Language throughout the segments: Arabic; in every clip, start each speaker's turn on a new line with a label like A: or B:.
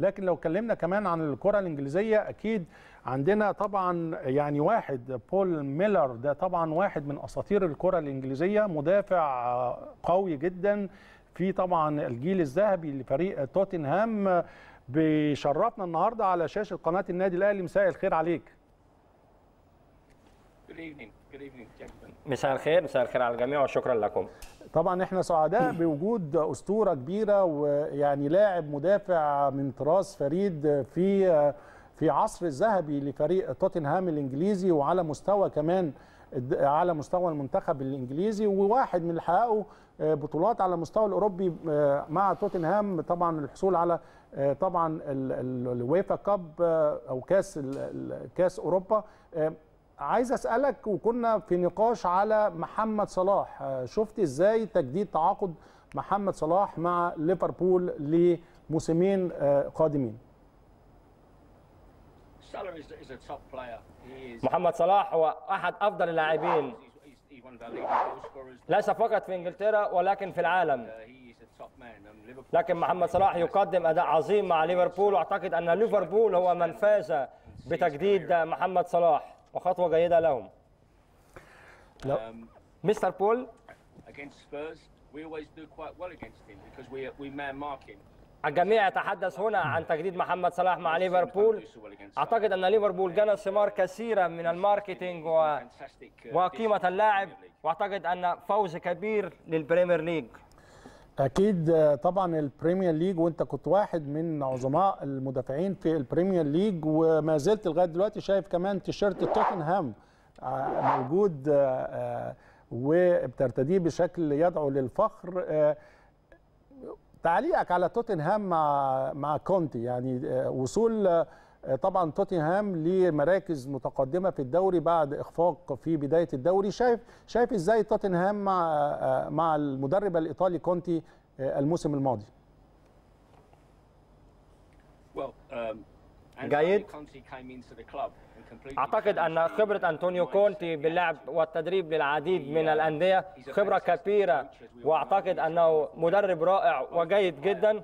A: لكن لو اتكلمنا كمان عن الكره الانجليزيه اكيد عندنا طبعا يعني واحد بول ميلر ده طبعا واحد من اساطير الكره الانجليزيه مدافع آه، قوي جدا في طبعا الجيل الذهبي لفريق توتنهام آه، بيشرفنا النهارده على شاشه قناه النادي الاهلي مساء الخير عليك
B: مساء الخير مساء الخير على الجميع وشكرا لكم
A: طبعا احنا سعداء بوجود اسطوره كبيره ويعني لاعب مدافع من طراز فريد في في عصر الذهبي لفريق توتنهام الانجليزي وعلى مستوى كمان على مستوى المنتخب الانجليزي وواحد من اللي حققوا آه، بطولات على المستوى الاوروبي آه، مع توتنهام طبعا الحصول على آه، طبعا الويفا كاب او كاس كاس اوروبا عايز اسالك وكنا في نقاش على محمد صلاح آه، شفت ازاي تجديد تعاقد محمد صلاح مع ليفربول لموسمين آه، قادمين
C: محمد
B: صلاح هو احد افضل اللاعبين ليس فقط في انجلترا ولكن في العالم
C: uh, لكن محمد
B: صلاح يقدم اداء عظيم مع ليفربول واعتقد ان ليفربول هو من فاز بتجديد محمد صلاح وخطوه جيده لهم مستر بول الجميع يتحدث هنا عن تجديد محمد صلاح مع ليفربول اعتقد ان ليفربول جنى ثمار كثيره من الماركتينج و... Uh, وقيمه اللاعب واعتقد ان فوز كبير للبريمير ليج
A: اكيد طبعا البريمير ليج وانت كنت واحد من عظماء المدافعين في البريمير ليج وما زلت لغايه دلوقتي شايف كمان تيشيرت توتنهام آه، موجود آه، آه، وبترتديه بشكل يدعو للفخر تعليقك على توتنهام مع مع كونتي يعني وصول آه، طبعا توتنهام لمراكز متقدمه في الدوري بعد اخفاق في بدايه الدوري شايف شايف ازاي توتنهام مع آه، آه، مع المدرب الايطالي كونتي الموسم الماضي
C: um, جيد اعتقد
B: ان خبره انطونيو كونتي باللعب والتدريب للعديد من uh, الانديه خبره كبيره واعتقد انه مدرب رائع وجيد جدا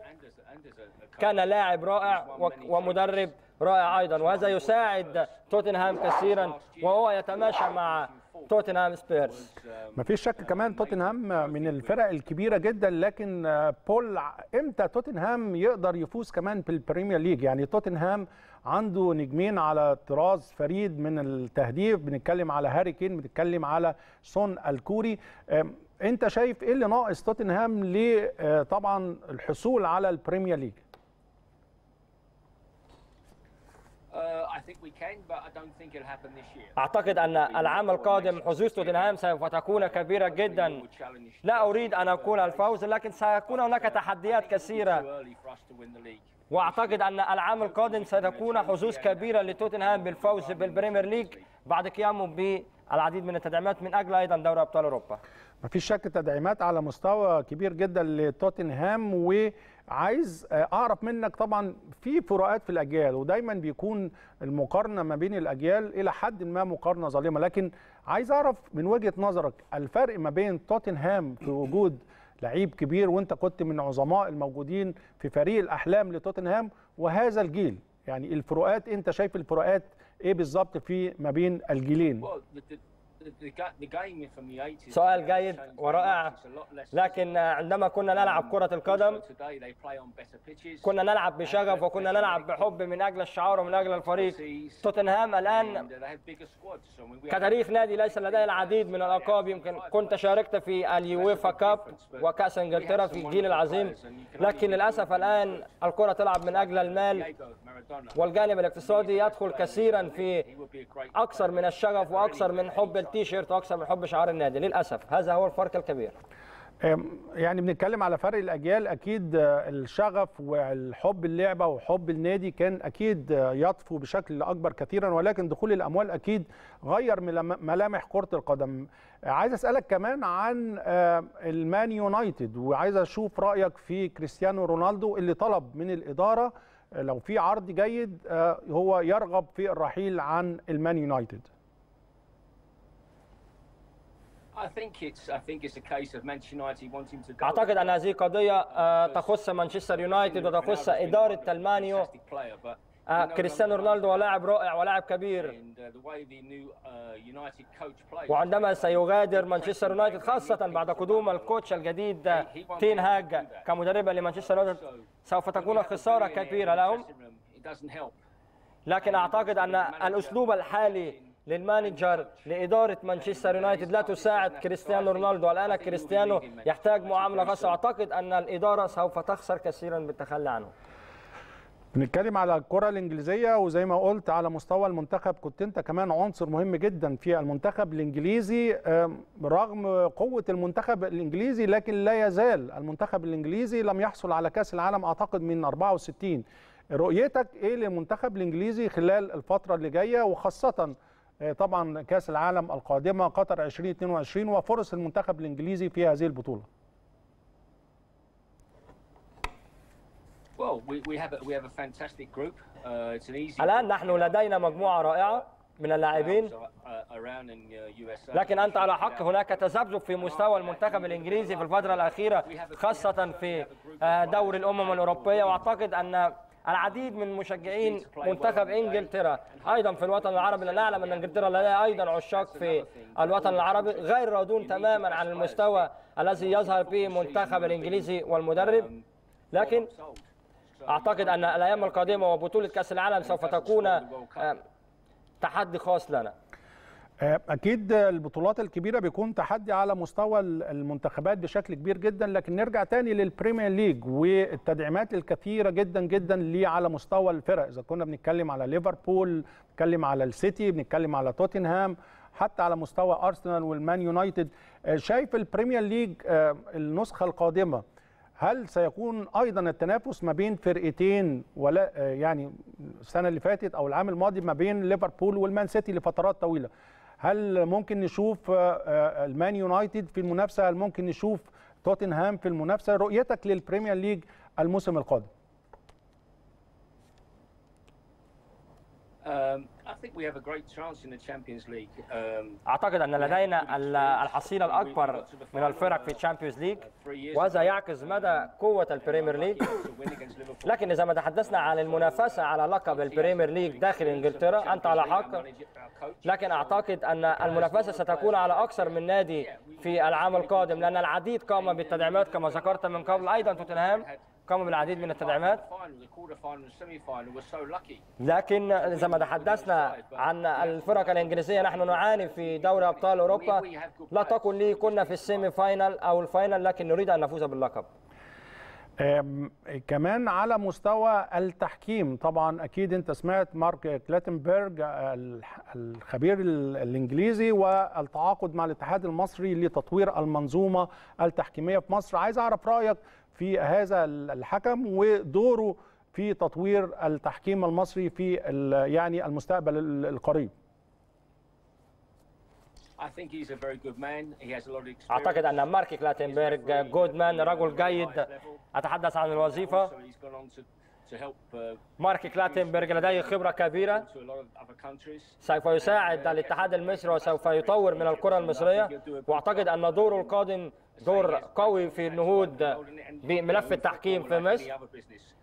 B: كان لاعب رائع ومدرب رائع أيضا وهذا يساعد توتنهام كثيرا وهو يتماشى مع توتنهام سبيرز
A: ما فيش شك كمان توتنهام من الفرق الكبيره جدا لكن بول امتى توتنهام يقدر يفوز كمان بالبريمير ليج يعني توتنهام عنده نجمين على طراز فريد من التهديف بنتكلم على هاري كين بنتكلم على سون الكوري انت شايف ايه اللي ناقص توتنهام أه، طبعا الحصول على البريمير ليج
B: أعتقد أن العام القادم حظوظ توتنهام سوف تكون كبيرة جدا لا أريد أن أكون الفوز لكن سيكون هناك تحديات كثيرة واعتقد ان العام القادم ستكون حظوظ كبيره لتوتنهام بالفوز بالبريمير ليج بعد قيامه بالعديد من التدعيمات من اجل ايضا دوري ابطال اوروبا.
A: ما فيش شك تدعيمات على مستوى كبير جدا لتوتنهام و عايز آه، اعرف منك طبعا في فروقات في الاجيال ودايما بيكون المقارنه ما بين الاجيال الى حد ما مقارنه ظالمه لكن عايز اعرف من وجهه نظرك الفرق ما بين توتنهام في وجود لعيب كبير وانت كنت من عظماء الموجودين في فريق الاحلام لتوتنهام وهذا الجيل يعني الفروقات انت شايف الفروقات ايه بالظبط في ما بين الجيلين
C: سؤال جيد ورائع لكن
B: عندما كنا نلعب um, كرة القدم
C: كنا نلعب بشغف وكنا نلعب بحب
B: من أجل الشعار ومن أجل الفريق توتنهام الآن
C: uh, كتاريخ
B: نادي ليس لديه العديد من الألقاب يمكن كنت شاركت في اليويفا كاب وكأس إنجلترا في الجيل العظيم لكن للأسف الآن الكرة تلعب من أجل المال والجانب الاقتصادي يدخل كثيرا في أكثر من الشغف وأكثر من حب التيشيرت واكثر من حب شعار النادي للاسف هذا هو الفرق الكبير
A: يعني بنتكلم على فرق الاجيال اكيد الشغف والحب اللعبه وحب النادي كان اكيد يطفو بشكل اكبر كثيرا ولكن دخول الاموال اكيد غير ملامح كره القدم عايز اسالك كمان عن آه، المان يونايتد وعايز اشوف رايك في كريستيانو رونالدو اللي طلب من الاداره لو في عرض جيد آه، هو يرغب في الرحيل عن المان يونايتد
B: أعتقد أن هذه قضية آه، تخص مانشستر يونايتد وتخص إدارة المانيو
C: آه، كريستيانو
B: رونالدو لاعب رائع ولاعب كبير
C: uh, uh,
B: وعندما سيغادر مانشستر يونايتد خاصة بعد قدوم الكوتش الجديد تين هاج كمدربا لمانشستر يونايتد سوف تكون خسارة كبيرة لهم لكن أعتقد أن الأسلوب الحالي للمانجر لاداره مانشستر يونايتد لا تساعد كريستيانو رونالدو الان كريستيانو يحتاج معامله خاصه اعتقد ان الاداره سوف تخسر كثيرا بالتخلي عنه
A: بنتكلم على الكره الانجليزيه وزي ما قلت على مستوى المنتخب كنت انت كمان عنصر مهم جدا في المنتخب الانجليزي رغم قوه المنتخب الانجليزي لكن لا يزال المنتخب الانجليزي لم يحصل على كاس العالم اعتقد من 64 رؤيتك ايه للمنتخب الانجليزي خلال الفتره اللي جايه وخاصه آه، طبعا كاس العالم القادمه قطر 2022 وفرص المنتخب الانجليزي في هذه البطوله
C: uh,
B: الان نحن لدينا مجموعه رائعه من اللاعبين uh, uh, لكن انت على حق هناك تذبذب في مستوى المنتخب الانجليزي في الفتره الاخيره خاصه في آه، دوري الامم الاوروبيه واعتقد ان العديد من مشجعين منتخب انجلترا ايضا في الوطن العربي لا نعلم ان انجلترا لديها ايضا عشاق في الوطن العربي غير راضون تماما عن المستوى الذي يظهر به منتخب الانجليزي والمدرب لكن اعتقد ان الايام القادمه وبطوله كاس العالم سوف تكون آه، تحدي خاص لنا
A: آه، اكيد البطولات الكبيره بيكون تحدي على مستوى المنتخبات بشكل كبير جدا لكن نرجع تاني للبريمير ليج والتدعيمات الكثيره جدا جدا لي على مستوى الفرق اذا كنا بنتكلم على ليفربول بنتكلم على السيتي بنتكلم على توتنهام حتى على مستوى ارسنال والمان يونايتد آه، شايف البريمير ليج آه، النسخه القادمه هل سيكون ايضا التنافس ما بين فرقتين ولا يعني السنه اللي فاتت او العام الماضي ما بين ليفربول والمان سيتي لفترات طويله هل ممكن نشوف آه، آه، المان يونايتد في المنافسه هل ممكن نشوف توتنهام في المنافسه رؤيتك للبريمير ليج الموسم القادم
C: Um,
B: أعتقد أن لدينا الحصيلة الأكبر من الفرق في الشامبيونز uh, ليج uh, وهذا يعكس مدى قوة البريمير ليج لكن إذا ما تحدثنا عن المنافسة على لقب البريمير ليج داخل إنجلترا أنت على حق uh, لكن أعتقد أن المنافسة ستكون على أكثر من نادي في العام القادم لأن العديد قام بالتدعيمات كما ذكرت من قبل أيضا توتنهام قاموا بالعديد من التدعيمات لكن إذا ما تحدثنا عن الفرق الإنجليزية نحن نعاني في دوري أبطال أوروبا لا تقل لي كنا في السيمي فاينل أو الفاينل لكن نريد أن نفوز باللقب
A: كمان على مستوى التحكيم طبعا اكيد انت سمعت مارك كلاتنبرج آه، الخبير الانجليزي والتعاقد مع الاتحاد المصري لتطوير المنظومه التحكيميه في مصر عايز اعرف رايك في هذا الحكم ودوره في تطوير التحكيم المصري في يعني المستقبل القريب
C: أعتقد أن
B: مارك كلاتنبرغ جودمان رجل جيد أتحدث عن الوظيفة مارك كلاتنبرغ لديه خبرة كبيرة سوف يساعد الاتحاد المصري وسوف يطور من الكرة المصرية وأعتقد أن دوره القادم دور قوي في النهوض بملف التحكيم في مصر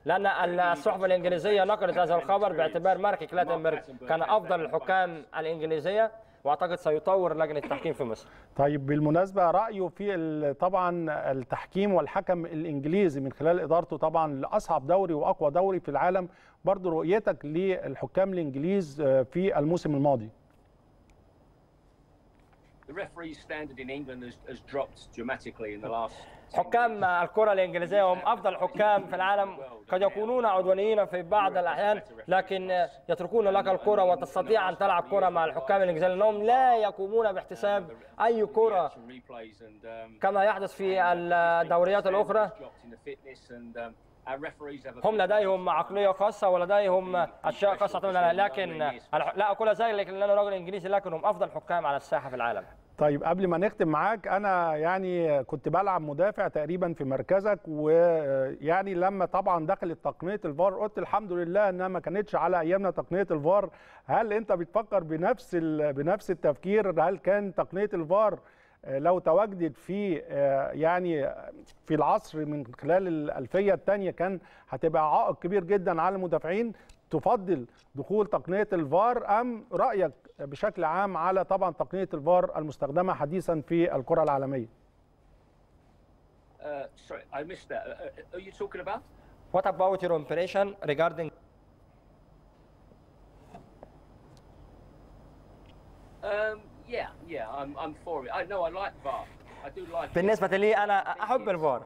B: لأن الصحف الإنجليزية نقلت هذا الخبر باعتبار مارك كلاتنبرغ كان أفضل الحكام الإنجليزية واعتقد سيطور لجنه التحكيم في مصر
A: طيب بالمناسبه رايه في طبعا التحكيم والحكم الانجليزي من خلال ادارته طبعا لاصعب دوري واقوى دوري في العالم برضه رؤيتك للحكام الانجليز آه، في الموسم الماضي
B: حكام الكرة الإنجليزية هم أفضل حكام في العالم قد يكونون عدوانيين في بعض الأحيان لكن يتركون لك الكرة وتستطيع أن تلعب كرة مع الحكام الإنجليزيين لأنهم لا يقومون باحتساب أي كرة
C: um, كما يحدث في الدوريات الأخرى هم لديهم عقلية
B: خاصة ولديهم أشياء خاصة لنا لكن لا أقول ذلك لأن أنا رجل إنجليزي لكنهم أفضل حكام على الساحة في العالم
A: طيب قبل ما نختم معاك انا يعني كنت بلعب مدافع تقريبا في مركزك ويعني لما طبعا دخلت تقنيه الفار قلت الحمد لله انها ما كانتش على ايامنا تقنيه الفار هل انت بتفكر بنفس بنفس التفكير هل كان تقنيه الفار آه، لو تواجدت في آه، يعني في العصر من خلال الألفية الثانية كان هتبقى عائق كبير جدا على المدافعين تفضل دخول تقنية الفار أم رأيك بشكل عام على طبعا تقنية الفار المستخدمة حديثا في الكرة العالمية
B: uh, uh, uh,
C: Um, بالنسبة
B: لي أنا أحب الفار.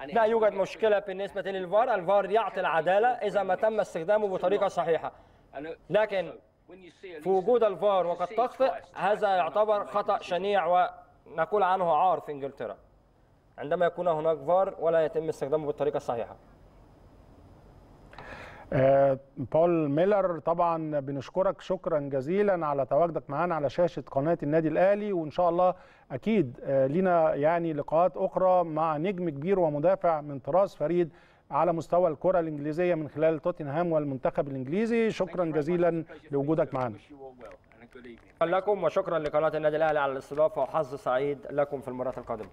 B: لا يوجد مشكلة بالنسبة للفار، الفار يعطي العدالة إذا ما تم استخدامه بطريقة صحيحة. لكن
C: في وجود الفار وقد تخطئ
B: هذا يعتبر خطأ شنيع ونقول عنه عار في إنجلترا. عندما يكون هناك فار ولا يتم استخدامه بالطريقة الصحيحة.
A: آه، بول ميلر طبعا بنشكرك شكرا جزيلا على تواجدك معانا على شاشه قناه النادي الاهلي وان شاء الله اكيد آه، لنا يعني لقاءات اخرى مع نجم كبير ومدافع من طراز فريد على مستوى الكره الانجليزيه من خلال توتنهام والمنتخب الانجليزي شكرا جزيلا لوجودك معانا
B: لكم وشكرا لقناه النادي الاهلي على الاستضافه وحظ سعيد لكم في المباراه القادمه